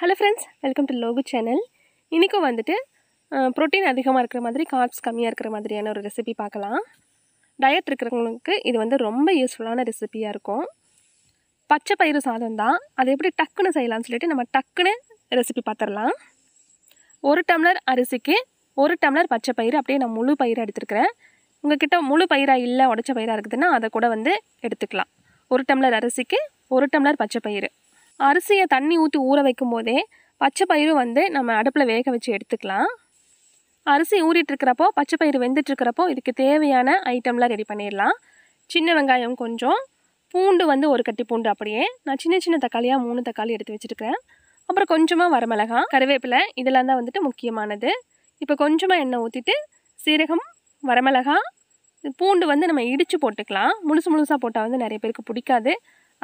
hello friends welcome to Logu channel இன்றைக்கும் வந்துட்டு protein அதிகமாக இருக்கிற மாதிரி கார்ப்ஸ் கம்மியாக இருக்கிற மாதிரியான ஒரு ரெசிபி பார்க்கலாம் டயட் இருக்கிறவங்களுக்கு இது வந்து ரொம்ப யூஸ்ஃபுல்லான ரெசிபியாக இருக்கும் பச்சை பயிறு சாதம் தான் அதை எப்படி டக்குன்னு செய்யலாம்னு சொல்லிட்டு நம்ம டக்குன்னு ரெசிபி பார்த்துடலாம் ஒரு டம்ளர் அரிசிக்கு ஒரு டம்ளர் பச்சை பயிறு அப்படியே நான் முழு பயிரை எடுத்துருக்கிறேன் உங்ககிட்ட முழு பயிராக இல்லை உடச்ச பயிராக இருக்குதுன்னா அதை கூட வந்து எடுத்துக்கலாம் ஒரு டம்ளர் அரிசிக்கு ஒரு டம்ளர் பச்சை பயிறு அரிசியை தண்ணி ஊற்றி ஊற வைக்கும் போதே பச்சை பயிறு வந்து நம்ம அடுப்பில் வேக வச்சு எடுத்துக்கலாம் அரிசி ஊறிட்டுருக்கிறப்போ பச்சை பயிறு வெந்துட்டுருக்கிறப்போ இதுக்கு தேவையான ஐட்டம்லாம் ரெடி பண்ணிடலாம் சின்ன வெங்காயம் கொஞ்சம் பூண்டு வந்து ஒரு கட்டி பூண்டு அப்படியே நான் சின்ன சின்ன தக்காளியாக மூணு தக்காளி எடுத்து வச்சுருக்கிறேன் அப்புறம் கொஞ்சமாக வரமிளகா கருவேப்பிலை இதெல்லாம் தான் வந்துட்டு முக்கியமானது இப்போ கொஞ்சமாக எண்ணெய் ஊற்றிட்டு சீரகம் வரமிளகா பூண்டு வந்து நம்ம இடித்து போட்டுக்கலாம் முழுசு முழுசாக போட்டால் வந்து நிறைய பேருக்கு பிடிக்காது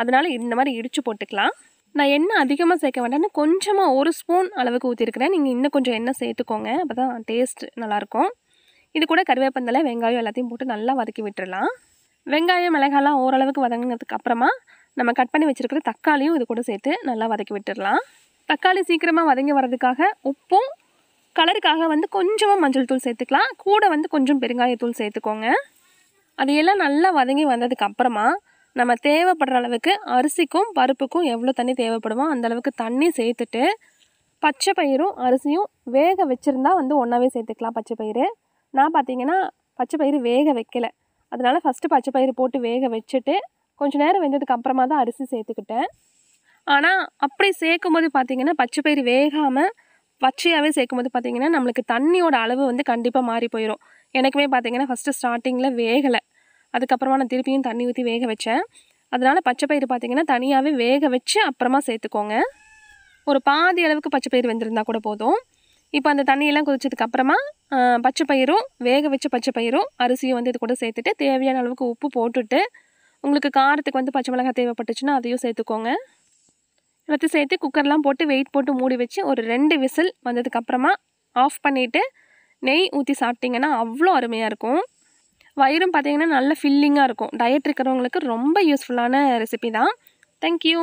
அதனால் இந்த மாதிரி இடித்து போட்டுக்கலாம் நான் எண்ணெய் அதிகமாக சேர்க்க வேண்டாம்னு கொஞ்சமாக ஒரு ஸ்பூன் அளவுக்கு ஊற்றிருக்கிறேன் நீங்கள் இன்னும் கொஞ்சம் எண்ணெய் சேர்த்துக்கோங்க அப்போ தான் டேஸ்ட் நல்லாயிருக்கும் இது கூட கருவேப்பந்தலை வெங்காயம் எல்லாத்தையும் போட்டு நல்லா வதக்கி விட்டுடலாம் வெங்காயம் மிளகாலாம் ஓரளவுக்கு வதங்கினதுக்கு அப்புறமா நம்ம கட் பண்ணி வச்சுருக்கிற தக்காளியும் இது கூட சேர்த்து நல்லா வதக்கி விட்டுடலாம் தக்காளி சீக்கிரமாக வதங்கி வர்றதுக்காக உப்பும் கலருக்காக வந்து கொஞ்சமாக மஞ்சள் தூள் சேர்த்துக்கலாம் கூட வந்து கொஞ்சம் பெருங்காயத்தூள் சேர்த்துக்கோங்க அதையெல்லாம் நல்லா வதங்கி வந்ததுக்கு அப்புறமா நம்ம தேவைப்படுற அளவுக்கு அரிசிக்கும் பருப்புக்கும் எவ்வளோ தண்ணி தேவைப்படுமோ அந்தளவுக்கு தண்ணி சேர்த்துட்டு பச்சை பயிரும் அரிசியும் வேக வச்சுருந்தா வந்து ஒன்றாவே சேர்த்துக்கலாம் பச்சை பயிறு நான் பார்த்தீங்கன்னா பச்சை பயிறு வேக வைக்கலை அதனால் ஃபஸ்ட்டு பச்சை பயிறு போட்டு வேக வச்சுட்டு கொஞ்சம் நேரம் வெந்ததுக்கு அப்புறமா தான் அரிசி சேர்த்துக்கிட்டேன் ஆனால் அப்படி சேர்க்கும் போது பார்த்திங்கன்னா பச்சை பயிறு வேகாமல் பச்சையாகவே சேர்க்கும் போது பார்த்திங்கன்னா நம்மளுக்கு தண்ணியோட அளவு வந்து கண்டிப்பாக மாறி போயிடும் எனக்குமே பார்த்திங்கன்னா ஃபஸ்ட்டு ஸ்டார்டிங்கில் வேகலை அதுக்கப்புறமா நான் திருப்பியும் தண்ணி ஊற்றி வேக வச்சேன் அதனால் பச்சை பயிர் பார்த்திங்கன்னா தனியாகவே வேக வச்சு அப்புறமா சேர்த்துக்கோங்க ஒரு பாதி அளவுக்கு பச்சை பயிர் வெந்திருந்தால் கூட போதும் இப்போ அந்த தண்ணியெல்லாம் குதிச்சதுக்கப்புறமா பச்சை பயிரும் வேக வச்ச பயிரும் அரிசியும் வந்து இது கூட சேர்த்துட்டு தேவையான அளவுக்கு உப்பு போட்டுட்டு உங்களுக்கு காரத்துக்கு வந்து பச்சை மிளகாய் தேவைப்பட்டுச்சுன்னா அதையும் சேர்த்துக்கோங்க எல்லாத்தையும் சேர்த்து குக்கர்லாம் போட்டு வெயிட் போட்டு மூடி வச்சு ஒரு ரெண்டு விசில் வந்ததுக்கப்புறமா ஆஃப் பண்ணிவிட்டு நெய் ஊற்றி சாப்பிட்டிங்கன்னா அவ்வளோ அருமையாக இருக்கும் வயிறும் பார்த்திங்கன்னா நல்ல ஃபில்லிங்காக இருக்கும் டயட் இருக்கிறவங்களுக்கு ரொம்ப யூஸ்ஃபுல்லான ரெசிபி தான் தேங்க்யூ